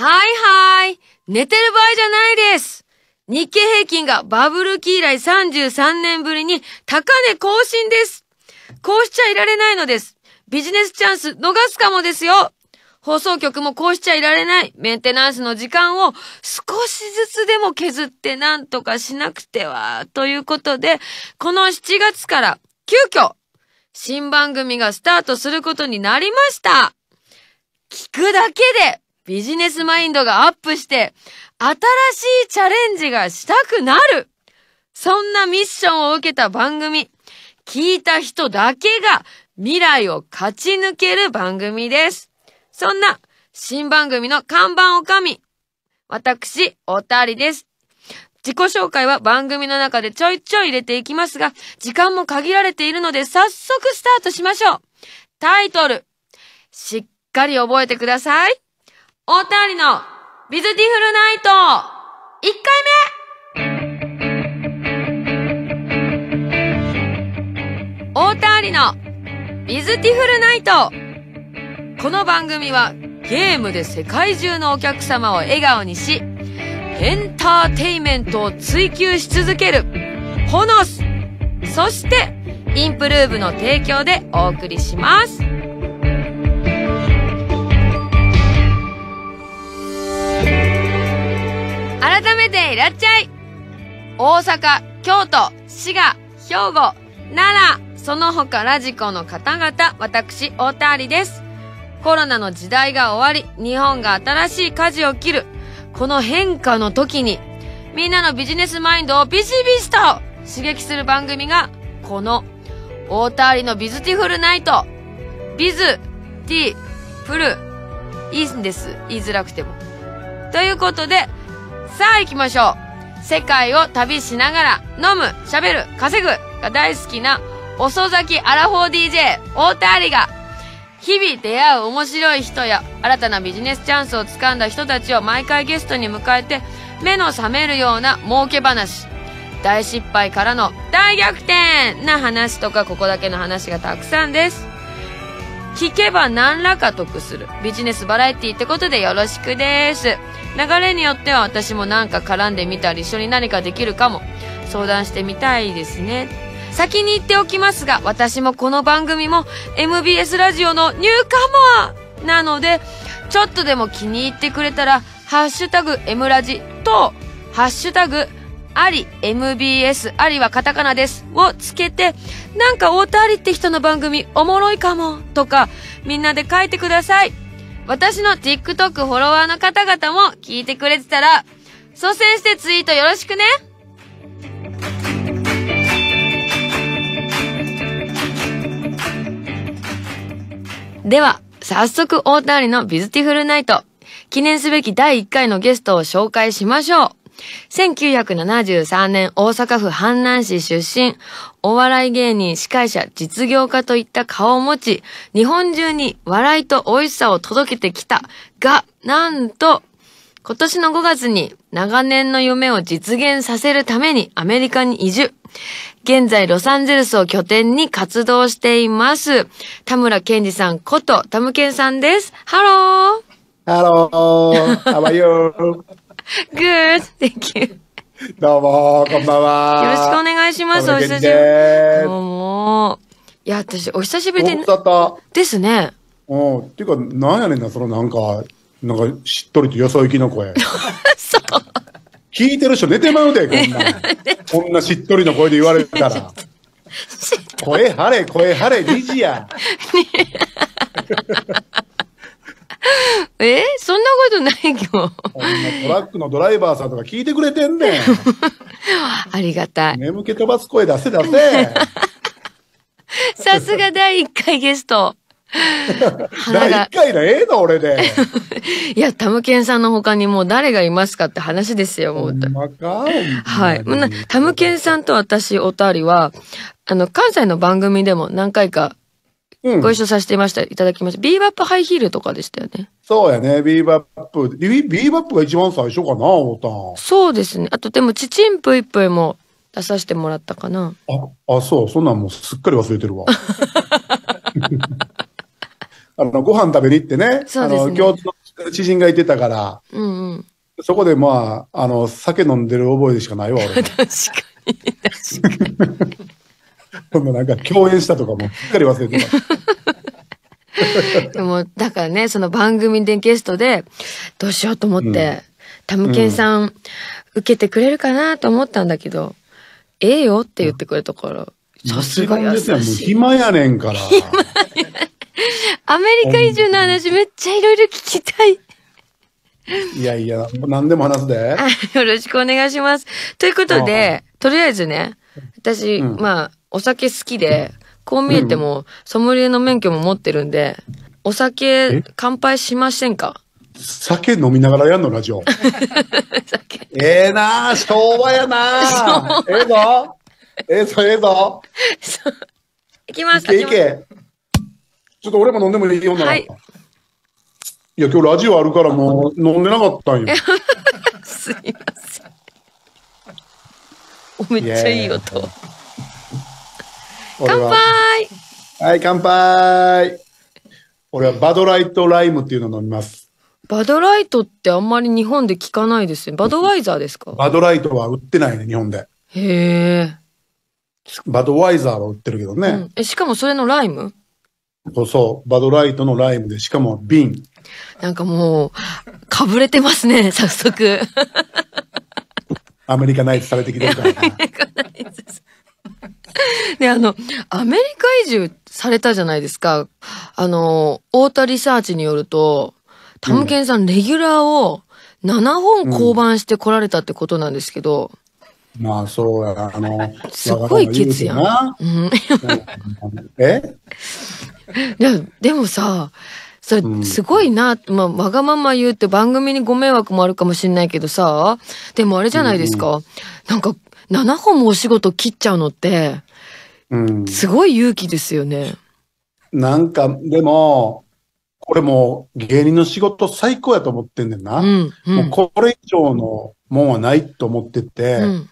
はいはい。寝てる場合じゃないです。日経平均がバブル期以来33年ぶりに高値更新です。こうしちゃいられないのです。ビジネスチャンス逃すかもですよ。放送局もこうしちゃいられない。メンテナンスの時間を少しずつでも削ってなんとかしなくては。ということで、この7月から急遽、新番組がスタートすることになりました。聞くだけでビジネスマインドがアップして、新しいチャレンジがしたくなるそんなミッションを受けた番組、聞いた人だけが未来を勝ち抜ける番組です。そんな新番組の看板おかみ、私、おたりです。自己紹介は番組の中でちょいちょい入れていきますが、時間も限られているので早速スタートしましょう。タイトル、しっかり覚えてください。大田りのビズティフルナイト !1 回目大田りのビズティフルナイトこの番組はゲームで世界中のお客様を笑顔にし、エンターテイメントを追求し続ける、ホノス、そして、インプルーブの提供でお送りします。改めていらっしゃい大阪、京都、滋賀、兵庫、奈良、その他ラジコの方々、私、大田りです。コロナの時代が終わり、日本が新しい舵を切る、この変化の時に、みんなのビジネスマインドをビシビシと刺激する番組が、この、大田りのビズティフルナイト。ビズ、ティ、フル、いいんです。言いづらくても。ということで、さあ行きましょう。世界を旅しながら飲む、喋る、稼ぐが大好きな遅咲きアラフォー DJ 太田ありが日々出会う面白い人や新たなビジネスチャンスをつかんだ人たちを毎回ゲストに迎えて目の覚めるような儲け話大失敗からの大逆転な話とかここだけの話がたくさんです聞けば何らか得するビジネスバラエティってことでよろしくです流れによっては私もなんか絡んでみたり一緒に何かできるかも相談してみたいですね先に言っておきますが私もこの番組も MBS ラジオのニューカマーなのでちょっとでも気に入ってくれたら「ハッシュタグ M ラジ」と「ハッシュタグあり MBS ありはカタカナですをつけてなんか太田ありって人の番組おもろいかもとかみんなで書いてください私の TikTok フォロワーの方々も聞いてくれてたら、率先してツイートよろしくねでは、早速、大谷のビズティフルナイト、記念すべき第1回のゲストを紹介しましょう。1973年大阪府阪南市出身、お笑い芸人、司会者、実業家といった顔を持ち、日本中に笑いと美味しさを届けてきたが、なんと、今年の5月に長年の夢を実現させるためにアメリカに移住。現在ロサンゼルスを拠点に活動しています。田村健二さんこと田村健さんです。ハローハロー How are you? Good! Thank you! どうも、こんばんは。よろしくお願いします、お久しぶり。どうも。いや、私、お久しぶりで。ですね。うん。っていうか、なんやねんな、そのなんか、なんか、しっとりとよそ行きの声。そう。聞いてる人寝てまうで、こんな。こんなしっとりの声で言われたら。声張れ、声張れ、2時や。えそんなことないよ。トラックのドライバーさんとか聞いてくれてんねん。ありがたい。眠気飛ばす声出せ出せ。さすが第1回ゲスト。第1回のええの俺で。いや、タムケンさんの他にもう誰がいますかって話ですよ、もう。はい。タムケンさんと私、おたりは、あの、関西の番組でも何回かご一緒させていました、いただきました。ビーバップハイヒールとかでしたよね。そうやね、ビーバップ。ビーバップが一番最初かな、思ったそうですね。あと、でも、ちちんぷいぷいも出させてもらったかな。あ、あ、そう、そんなんもうすっかり忘れてるわ。あの、ご飯食べに行ってね、そうですねあの、共通の知人がいてたから、うんうん。そこでまあ、あの、酒飲んでる覚えでしかないわ、俺。確かに、確かに。今 度なんか共演したとかもすっかり忘れてた。でも、だからね、その番組でゲストで、どうしようと思って、うん、タムケンさん、受けてくれるかなと思ったんだけど、ええよって言ってくれたから、さすが優すい。もう暇やねんから。アメリカ移住の話めっちゃいろいろ聞きたい。いやいや、何でも話すで。よろしくお願いします。ということで、とりあえずね、私、うん、まあ、お酒好きで、こう見えても、ソムリエの免許も持ってるんで、お酒、乾杯しませんか酒飲みながらやんのラジオ。ええなあ、昭和やなあ。ええぞ。ええぞ、ええぞ。いきます。いけいけ。ちょっと俺も飲んでもいいよな。はい。いや、今日ラジオあるからもう 飲んでなかったんよ。すいません。めっちゃいい音。乾杯はい乾杯俺はバドライトライムっていうの飲みますバドライトってあんまり日本で聞かないですねバドワイザーですかバドライトは売ってないね日本でへえバドワイザーは売ってるけどね、うん、えしかもそれのライムそうそうバドライトのライムでしかも瓶なんかもうかぶれてますね早速アメリカナイズされてきてるから。アメリカナイズで、あの、アメリカ移住されたじゃないですか。あの、太田リサーチによると、タムケンさん、レギュラーを7本降板してこられたってことなんですけど。うん、まあ、そうや、あの、すごいケツやん。え ででもさ、それすごいな、まあ、わがまま言うって番組にご迷惑もあるかもしんないけどさ、でもあれじゃないですか。うん、なんか7本もお仕事切っちゃうのって、うん、すごい勇気ですよね。なんか、でも、これも芸人の仕事最高やと思ってんねんな。うんうん、もうこれ以上のもんはないと思ってて、うん、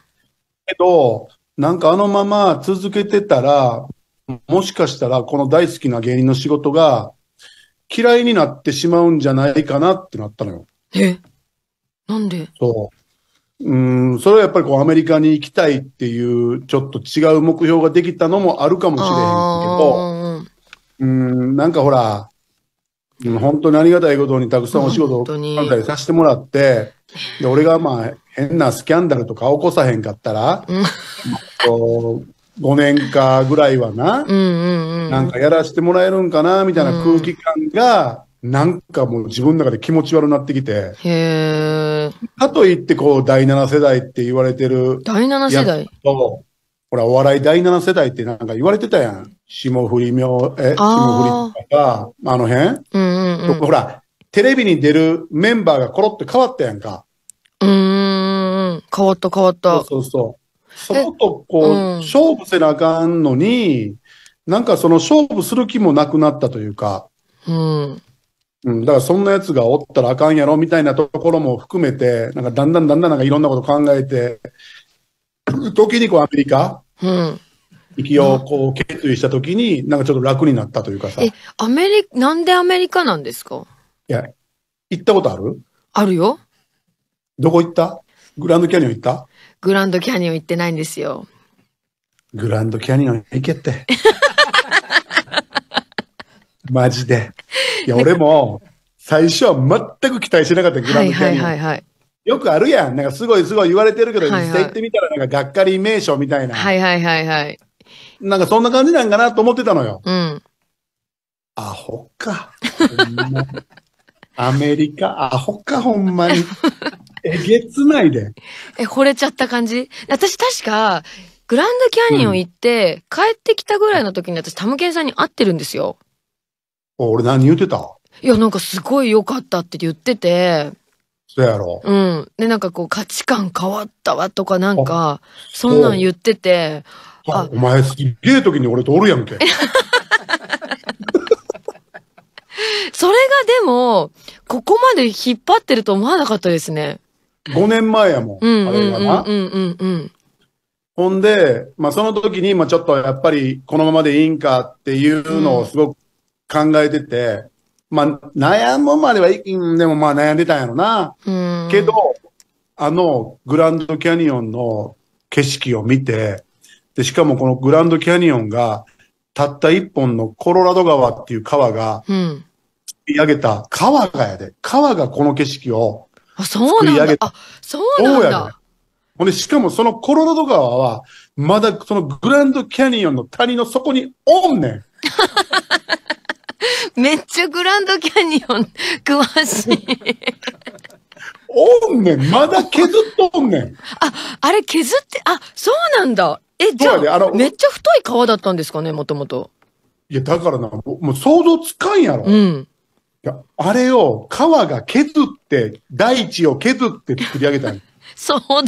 けど、なんかあのまま続けてたら、もしかしたらこの大好きな芸人の仕事が嫌いになってしまうんじゃないかなってなったのよ。えなんでそう。うん、それはやっぱりこうアメリカに行きたいっていう、ちょっと違う目標ができたのもあるかもしれへんけど、うん、なんかほら、本当にありがたいことにたくさんお仕事をたりさせてもらって、で、俺がまあ変なスキャンダルとか起こさへんかったら、こう5年かぐらいはな、なんかやらせてもらえるんかな、みたいな空気感が、なんかもう自分の中で気持ち悪なってきて。へかといってこう、第七世代って言われてる。第七世代ほら、お笑い第七世代ってなんか言われてたやん。霜降り明、え、霜降りとか、あの辺、うんうんうん、ほら、テレビに出るメンバーがコロって変わったやんか。うん、変わった変わった。そうそうそう。そことこう、うん、勝負せなあかんのに、なんかその勝負する気もなくなったというか。うん。うん、だからそんなやつがおったらあかんやろみたいなところも含めて、なんかだんだんだんだんなんかいろんなこと考えて、時にこうアメリカ、うん、行きをこう決意した時に、なんかちょっと楽になったというかさ。え、アメリ、なんでアメリカなんですかいや、行ったことあるあるよ。どこ行ったグランドキャニオン行ったグランドキャニオン行ってないんですよ。グランドキャニオン行けって。マジで。いや、俺も、最初は全く期待しなかった、グランドキャニオン。はいはいはい、はい、よくあるやん。なんかすごいすごい言われてるけど、実際行ってみたらなんかがっかり名所みたいな。はいはいはいはい。なんかそんな感じなんかなと思ってたのよ。うん。アホか。アメリカ、アホか、ほんまに。えげつないで。え、惚れちゃった感じ私確か、グランドキャニオン行って、うん、帰ってきたぐらいの時に私、タムケンさんに会ってるんですよ。俺何言ってたいや、なんかすごい良かったって言ってて。そうやろ。うん。で、なんかこう、価値観変わったわとかなんか、そんなん言ってて。あ、お前すげえ時に俺とおるやんけ。それがでも、ここまで引っ張ってると思わなかったですね。5年前やもん。うんうんうんうんうんうん。ほんで、まあその時に、まあちょっとやっぱりこのままでいいんかっていうのをすごく考えてて、まあ、悩むまではいでもまあ悩んでたんやろな。けど、あのグランドキャニオンの景色を見て、で、しかもこのグランドキャニオンが、たった一本のコロラド川っていう川が、作り上げた、川がやで、川がこの景色を作り上げた。あ、そうなんだ。あ、そうなんだ。ほんで、しかもそのコロラド川は、まだそのグランドキャニオンの谷の底におんねん。めっちゃグランドキャニオン詳しい。おんねん。まだ削っとんねん。あ、あれ削って、あ、そうなんだ。え、じゃあ、あめっちゃ太い川だったんですかね、もともと。いや、だからな、もう想像つかんやろ。うん。いや、あれを川が削って、大地を削って作り上げたん 壮大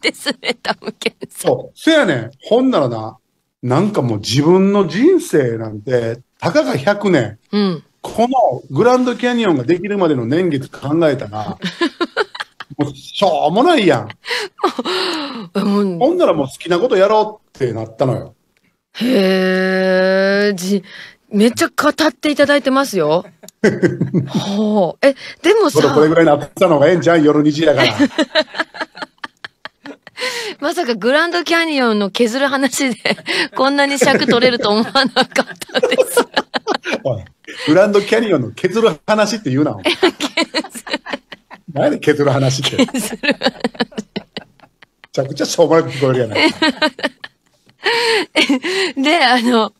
ですね、タムけンさん。そう。せやねん。ほんならな、なんかもう自分の人生なんて、たかが100年、うん、このグランドキャニオンができるまでの年月考えたら、もうしょうもないやん。うん、ほんならもう好きなことやろうってなったのよ。へえ、じ、めっちゃ語っていただいてますよ。ほう。え、でもさ。これぐらいなったのがええんじゃん、夜2時やから。まさかグランドキャニオンの削る話で、こんなに尺取れると思わなかったです。グランドキャニオンの削る話って言うな。何 で削る話って。めちゃくちゃしょうもなく聞こえるやない。で、あの、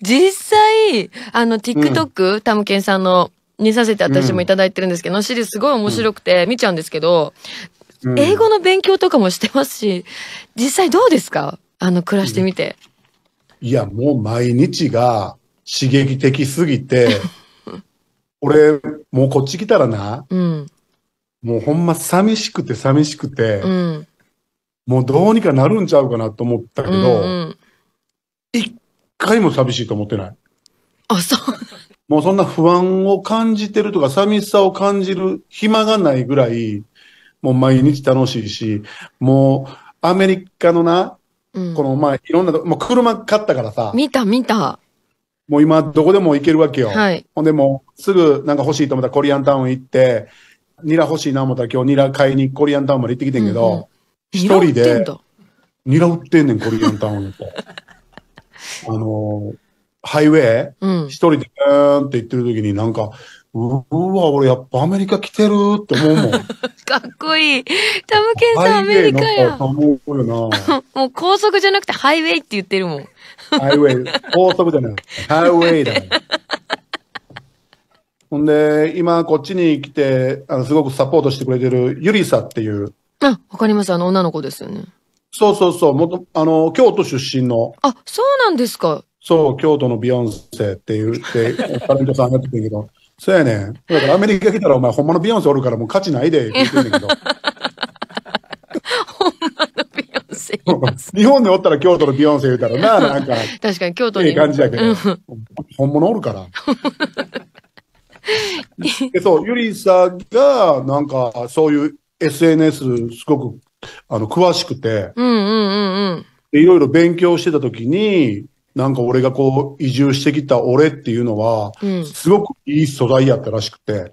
実際、あの、TikTok、うん、タムケンさんの、にさせて私もいただいてるんですけど、うん、シリーズすごい面白くて見ちゃうんですけど、英語の勉強とかもしてますし、実際どうですかあの、暮らしてみて。いや、もう毎日が刺激的すぎて、俺、もうこっち来たらな、うん、もうほんま寂しくて寂しくて、うん、もうどうにかなるんちゃうかなと思ったけど、うんうん、一回も寂しいと思ってない。あ、そう。もうそんな不安を感じてるとか、寂しさを感じる暇がないぐらい、もう毎日楽しいし、もうアメリカのな、このまあいろんな、もう車買ったからさ。見た見た。もう今どこでも行けるわけよ。はい、ほんでもうすぐなんか欲しいと思ったらコリアンタウン行って、ニラ欲しいな思ったら今日ニラ買いにコリアンタウンまで行ってきてんけど、一、うんうん、人で、ニラ売ってんねん、コリアンタウンっ あのー、ハイウェイ、一、うん、人でブーンって行ってる時になんか、うわ、俺やっぱアメリカ来てるって思うもん。かっこいい。タムケンさんアメリカや。な。もう高速じゃなくてハイウェイって言ってるもん。ハイウェイ。高速じゃない。ハイウェイだ、ね。ほんで、今こっちに来て、あの、すごくサポートしてくれてるユリサっていう。あ、わかります。あの女の子ですよね。そうそうそう。もと、あの、京都出身の。あ、そうなんですか。そう、京都のビヨンセっていう、って、タレントさんやってたけど。そうやねん。だからアメリカ来たらお前、ほんまのビヨンセおるからもう価値ないで、っ て言ってんだけど。ほんまのビヨンセ日本でおったら京都のビヨンセ言うたらな、なんか。確かに京都に。ええ感じだけど、うん。本物おるから。そう、ゆりさんが、なんか、そういう SNS すごく、あの、詳しくて。うんうんうんうん。いろいろ勉強してた時に、なんか俺がこう移住してきた俺っていうのは、すごくいい素材やったらしくて、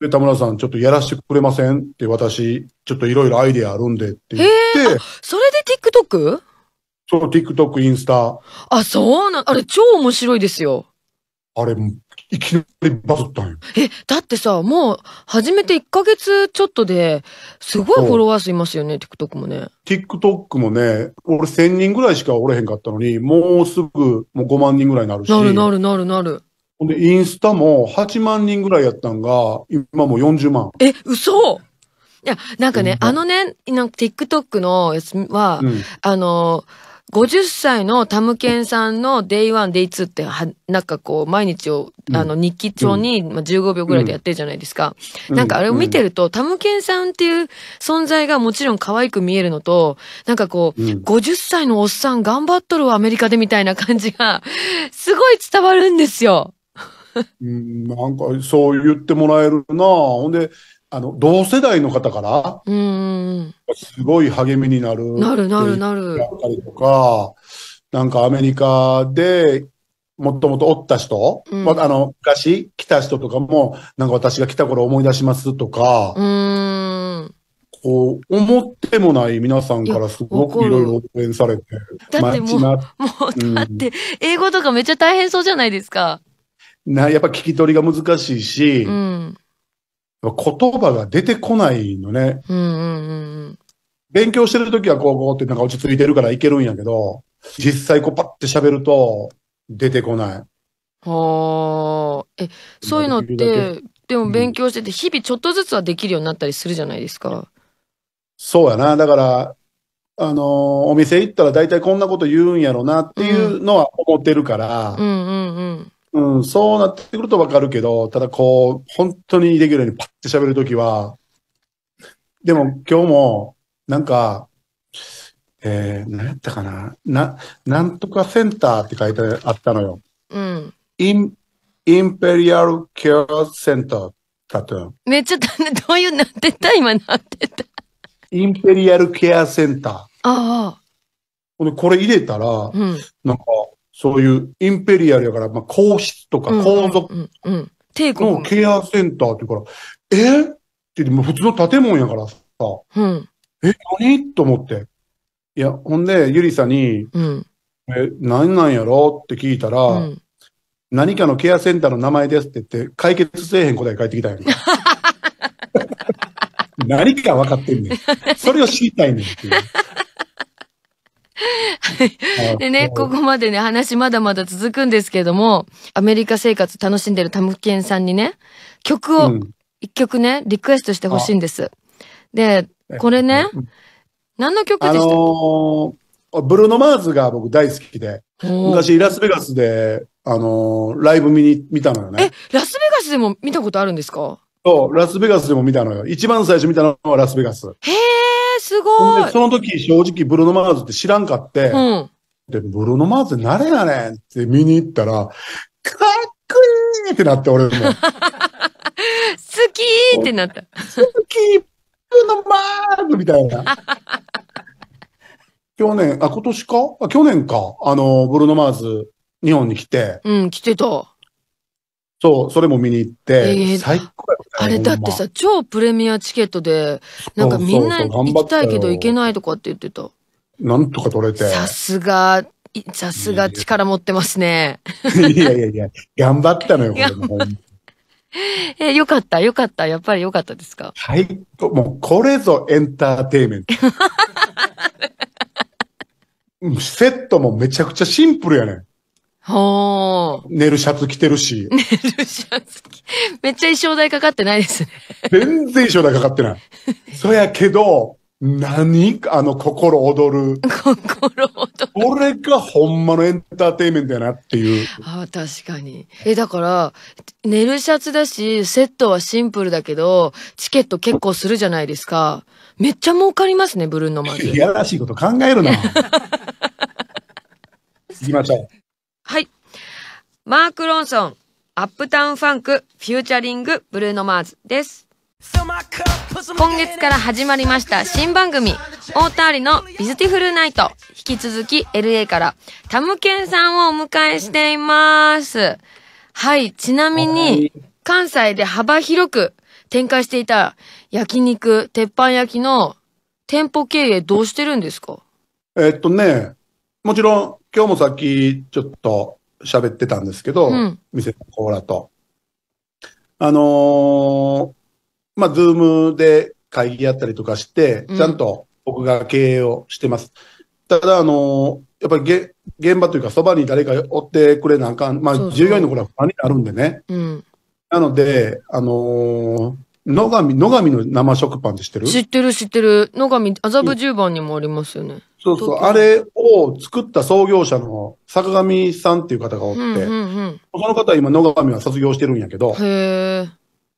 で、田村さんちょっとやらしてくれませんって私、ちょっといろいろアイデアあるんでって言って、それで TikTok? そう、TikTok、インスタ。あ、そうなん、あれ超面白いですよ。あれ、いきなりバズったんよ。え、だってさ、もう始めて1ヶ月ちょっとで、すごいフォロワー数いますよね、TikTok もね。TikTok もね、俺1000人ぐらいしかおれへんかったのに、もうすぐもう5万人ぐらいになるし。なるなるなるなる。ほんで、インスタも8万人ぐらいやったんが、今もう40万。え、嘘いや、なんかね、あのね、なんか TikTok のやつは、うん、あの50歳のタムケンさんのデイ1、デイ2っては、なんかこう、毎日を、あの、日記帳に、ま15秒ぐらいでやってるじゃないですか。なんかあれを見てると、タムケンさんっていう存在がもちろん可愛く見えるのと、なんかこう、50歳のおっさん頑張っとるわ、アメリカでみたいな感じが、すごい伝わるんですよ。なんか、そう言ってもらえるなほんで、あの、同世代の方から、うん。すごい励みになる。なるなるなる。ったりとか、なんかアメリカで、もともとおった人、うん、まあ、あの、昔来た人とかも、なんか私が来た頃思い出しますとか、うん。こう、思ってもない皆さんからすごくいろいろ応援されて。だってもう、もう、だって、英語とかめっちゃ大変そうじゃないですか。な、やっぱ聞き取りが難しいし、うん。言葉が出てこないのね。うんうんうん、勉強してるときはこうこうってなんか落ち着いてるからいけるんやけど、実際こうパッて喋ると出てこない。はあ。え、そういうのって、でも勉強してて、日々ちょっとずつはできるようになったりするじゃないですか。うん、そうやな。だから、あのー、お店行ったら大体こんなこと言うんやろなっていうのは思ってるから、うん、うんうんうんうん、そうなってくるとわかるけど、ただこう、本当にレギュラーにパッて喋るときは、でも今日も、なんか、えー、何やったかな。な、なんとかセンターって書いてあったのよ。うん。イン、インペリアルケアセンターだったよ。めっちゃ、どういう、なってた今なってた。インペリアルケアセンター。ああ。これ入れたら、うん、なんか、そういうインペリアルやから、まあ、皇室とか皇族のケアセンターっていうから、えってもう普通の建物やからさ、うん、え、何と思って。いや、ほんで、ゆりさんに、うん、え、何なんやろって聞いたら、うん、何かのケアセンターの名前ですって言って、解決せえへん答え返ってきたんやん。何か分かってんねん。それを知りたいねんっていう。でね、ここまでね、話まだまだ続くんですけども、アメリカ生活楽しんでるタムケンさんにね、曲を、一曲ね、リクエストしてほしいんです。で、これね、何の曲でしたあのー、ブルーノ・マーズが僕大好きで、昔ラスベガスで、あのー、ライブ見に、見たのよね。え、ラスベガスでも見たことあるんですかそう、ラスベガスでも見たのよ。一番最初見たのはラスベガス。へえ、すごい。その時、正直、ブルーノ・マーズって知らんかって、うん、で、ブルーノ・マーズれやねんって見に行ったら、かっこいいってなって、俺も。好きーってなった。好きブルーノ・マーズみたいな。去年、あ、今年かあ去年か。あの、ブルーノ・マーズ、日本に来て。うん、来てた。そう、それも見に行って、えー、最高あれだってさ、超プレミアチケットで、なんかみんな行きたいけど行けないとかって言ってた。なんとか取れて。さすが、さすが力持ってますね。いやいやいや、頑張ったのよ、これも。えー、よかった、よかった。やっぱりよかったですか最高。もう、これぞエンターテイメント。セットもめちゃくちゃシンプルやねん。ほー。寝るシャツ着てるし。寝るシャツ着。めっちゃ衣装代かかってないですね。全然衣装代かかってない。そやけど、何あの、心躍る。心躍る。これがほんまのエンターテイメントやなっていう。ああ、確かに。え、だから、寝るシャツだし、セットはシンプルだけど、チケット結構するじゃないですか。めっちゃ儲かりますね、ブルーノマン。いやらしいこと考えるな。行きましょう。はい。マーク・ロンソン、アップタウンファンク、フューチャリング、ブルーノ・マーズです。今月から始まりました新番組、オタ田リのビズティフルナイト。引き続き LA からタムケンさんをお迎えしています。はい、ちなみに、関西で幅広く展開していた焼肉、鉄板焼きの店舗経営どうしてるんですかえっとね、もちろん、今日もさっきちょっと喋ってたんですけど、うん、店のコーラと。あのー、まあ、ズームで会議やったりとかして、ちゃんと僕が経営をしてます。うん、ただ、あのー、やっぱりげ現場というか、そばに誰かおってくれなあかん。まあ、従業員の頃は不安になるんでね。うん、なので、あのー野上、野上の生食パンって知ってる知ってる、知ってる。野上、麻布十番にもありますよね。そうそう、あれを作った創業者の坂上さんっていう方がおって、うんうんうん、その方は今野上は卒業してるんやけど、へ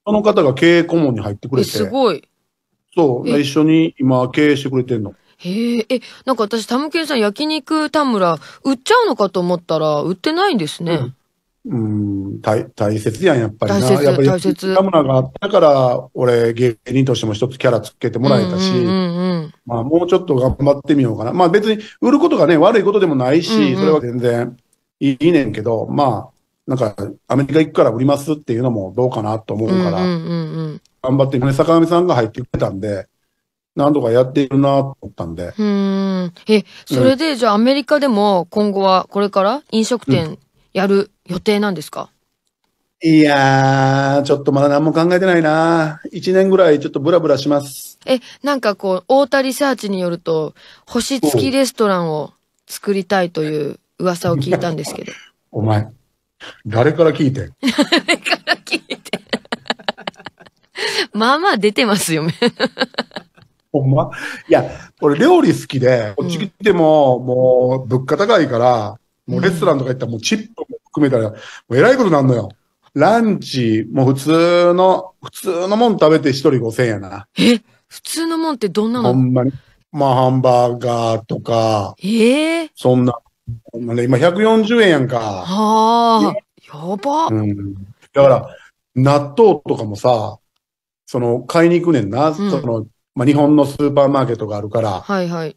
その方が経営顧問に入ってくれて、すごい。そう、一緒に今経営してくれてんの。へえ、え、なんか私、タムケンさん焼肉田村、売っちゃうのかと思ったら、売ってないんですね。うんうん、大大切やん、やっぱりな。大切やっぱり、大切田があったから、俺、芸人としても一つキャラつけてもらえたし、うんうんうん、まあ、もうちょっと頑張ってみようかな。まあ、別に、売ることがね、悪いことでもないし、うんうん、それは全然いいねんけど、まあ、なんか、アメリカ行くから売りますっていうのもどうかなと思うから、うんうんうんうん、頑張って、ね、坂上さんが入ってくれたんで、何度かやっているなと思ったんで。うん。え、それで、じゃあアメリカでも今後はこれから飲食店やる予定なんですかいやー、ちょっとまだ何も考えてないな。一年ぐらいちょっとブラブラします。え、なんかこう、太田リサーチによると、星付きレストランを作りたいという噂を聞いたんですけど。お前、誰から聞いて誰から聞いて まあまあ出てますよ、ね ほんまいや、俺料理好きで、こっち来ても、もう物価高いから、もうレストランとか行ったらもうチップ含めたら、えらいことなんのよ。ランチ、もう普通の、普通のもん食べて一人五千円やな。え普通のもんってどんなのほんまに。まあ、ハンバーガーとか。ええー、そんな。今140円やんか。はあ。やば、うん。だから、納豆とかもさ、その、買いに行くねんな。うん、その、まあ、日本のスーパーマーケットがあるから。はいはい。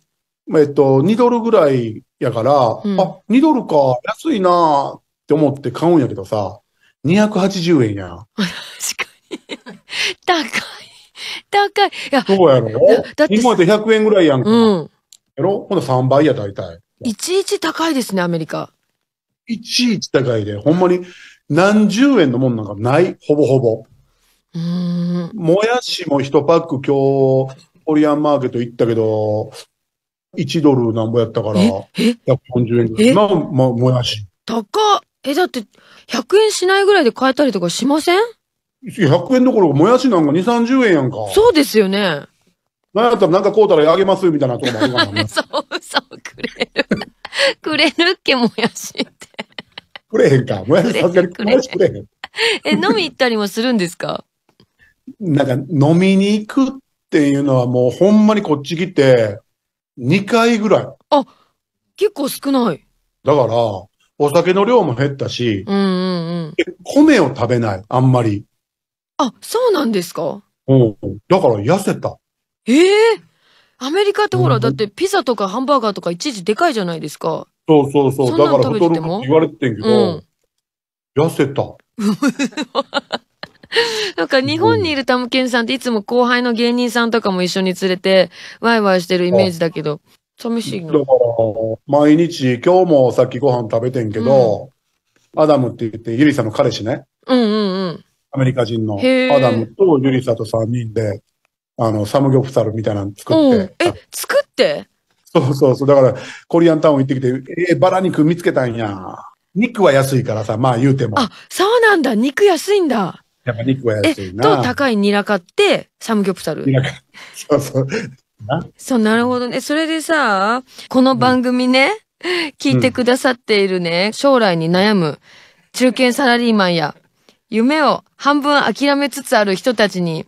えっと、2ドルぐらいやから、うん、あ、2ドルか、安いなって思って買うんやけどさ、280円やん。確かに。高い。高い。いや、そうやろだって今100円ぐらいやんか。うん。やろほんと3倍や、大体。いちいち高いですね、アメリカ。いちいち高いで、ほんまに何十円のもんなんかない、ほぼほぼ。うん。もやしも1パック今日、コリアンマーケット行ったけど、1ドルなんぼやったから、140円ぐらい。今ももやし。高っえ、だって、100円しないぐらいで買えたりとかしません ?100 円どころか、もやしなんか2、30円やんか。そうですよね。なんやったらなんか買うたらあげますみたいなとこもあるからね。そう、そう、くれる。くれるっけ、もやしって。くれへんか。もやしさすがに、くれへん。え、飲み行ったりもするんですかなんか、飲みに行くっていうのはもうほんまにこっち来て、2回ぐらい。あ、結構少ない。だから、お酒の量も減ったし、うんうんうん、米を食べない、あんまり。あ、そうなんですかうん。だから痩せた。ええー、アメリカってほら、うん、だってピザとかハンバーガーとか一時でかいじゃないですか。そうそうそう。だから太るって言われてんけど、うん、痩せた。なんか日本にいるタムケンさんっていつも後輩の芸人さんとかも一緒に連れて、ワイワイしてるイメージだけど、寂しいだから、毎日、今日もさっきご飯食べてんけど、うん、アダムって言って、ゆりさんの彼氏ね。うんうんうん。アメリカ人のアダムとゆりさと3人で、あの、サムギョプサルみたいなの作って。うん、え、作ってそうそうそう。だから、コリアンタウン行ってきて、えー、バラ肉見つけたんや。肉は安いからさ、まあ言うても。あ、そうなんだ。肉安いんだ。やっぱ肉は安いな。と、高いニラ買って、サムギョプサル。ニラ買そうそう。な。そう、なるほどね。それでさ、この番組ね、うん、聞いてくださっているね、将来に悩む中堅サラリーマンや、夢を半分諦めつつある人たちに、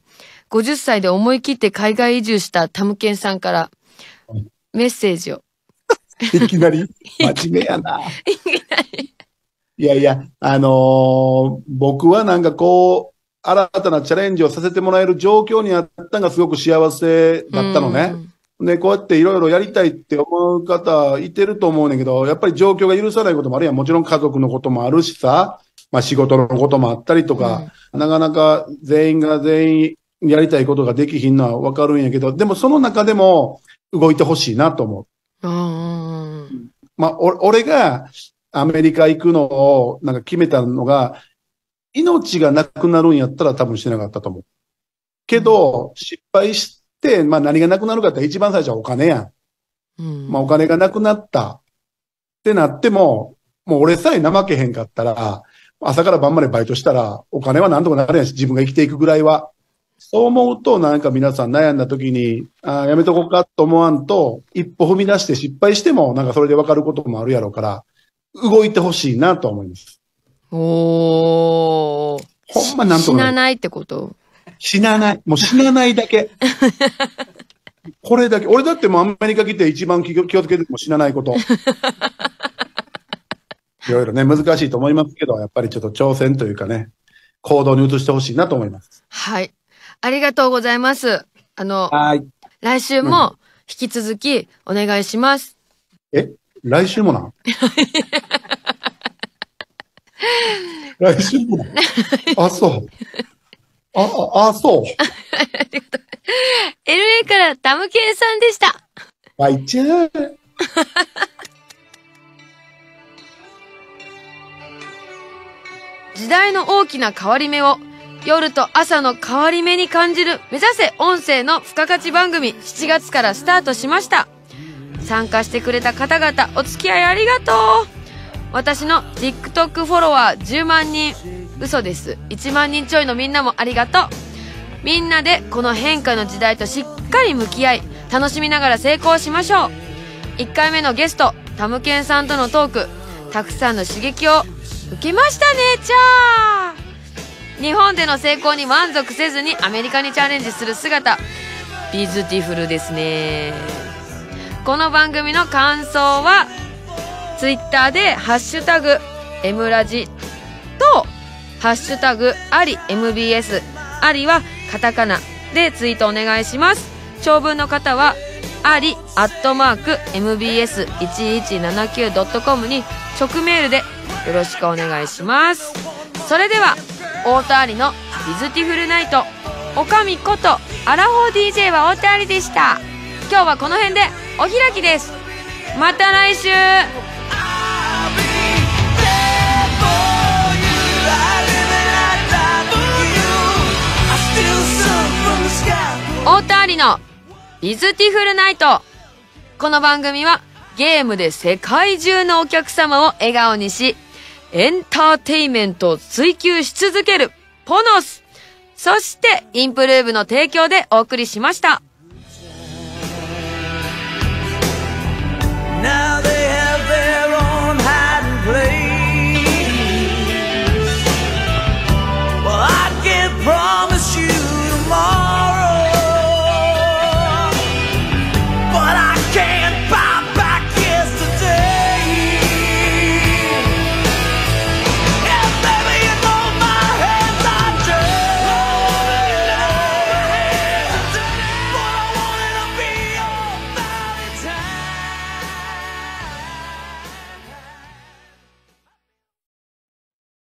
50歳で思い切って海外移住したタムケンさんから、メッセージを。いきなり 真面目やな。いきなり。いやいや、あのー、僕はなんかこう、新たなチャレンジをさせてもらえる状況にあったのがすごく幸せだったのね。で、こうやっていろいろやりたいって思う方いてると思うねんけど、やっぱり状況が許さないこともあるやん。もちろん家族のこともあるしさ、まあ仕事のこともあったりとか、うん、なかなか全員が全員やりたいことができひんのはわかるんやけど、でもその中でも動いてほしいなと思う。うん、まあ、俺がアメリカ行くのをなんか決めたのが、命がなくなるんやったら多分してなかったと思う。けど、失敗して、まあ何がなくなるかって一番最初はお金やん。うん、まあお金がなくなったってなっても、もう俺さえ怠けへんかったら、朝から晩までバイトしたら、お金はなんとかなれんし、自分が生きていくぐらいは。そう思うと、なんか皆さん悩んだ時に、あやめとこうかと思わんと、一歩踏み出して失敗しても、なんかそれでわかることもあるやろうから、動いてほしいなと思います。おー。ほんまなんと死なないってこと死なない。もう死なないだけ。これだけ。俺だってもうアメリカ来て一番気を気をつけても死なないこと。いろいろね、難しいと思いますけど、やっぱりちょっと挑戦というかね、行動に移してほしいなと思います。はい。ありがとうございます。あの、来週も引き続きお願いします。うん、え来週もな 来週も。あ、そう。あ、あ、そう。ありがとう。LA からダムケンさんでした。バイチー。時代の大きな変わり目を夜と朝の変わり目に感じる目指せ音声の付加価値番組7月からスタートしました参加してくれた方々お付き合いありがとう私の TikTok フォロワー10万人嘘です1万人ちょいのみんなもありがとうみんなでこの変化の時代としっかり向き合い楽しみながら成功しましょう1回目のゲストタムケンさんとのトークたくさんの刺激を受けましたねちゃー日本での成功に満足せずにアメリカにチャレンジする姿ビズティフルですねこの番組の感想はツイッターで、ハッシュタグ、M ラジと、ハッシュタグ、あり MBS、ありはカタカナでツイートお願いします。長文の方は、あり、アットマーク、mbs1179.com に直メールでよろしくお願いします。それでは、太田アリのビズティフルナイト、おかみこと、アラフォー DJ は太田アリでした。今日はこの辺でお開きです。また来週ーターリのビズティフルナイトこの番組はゲームで世界中のお客様を笑顔にしエンターテイメントを追求し続けるポノスそしてインプルーブの提供でお送りしました。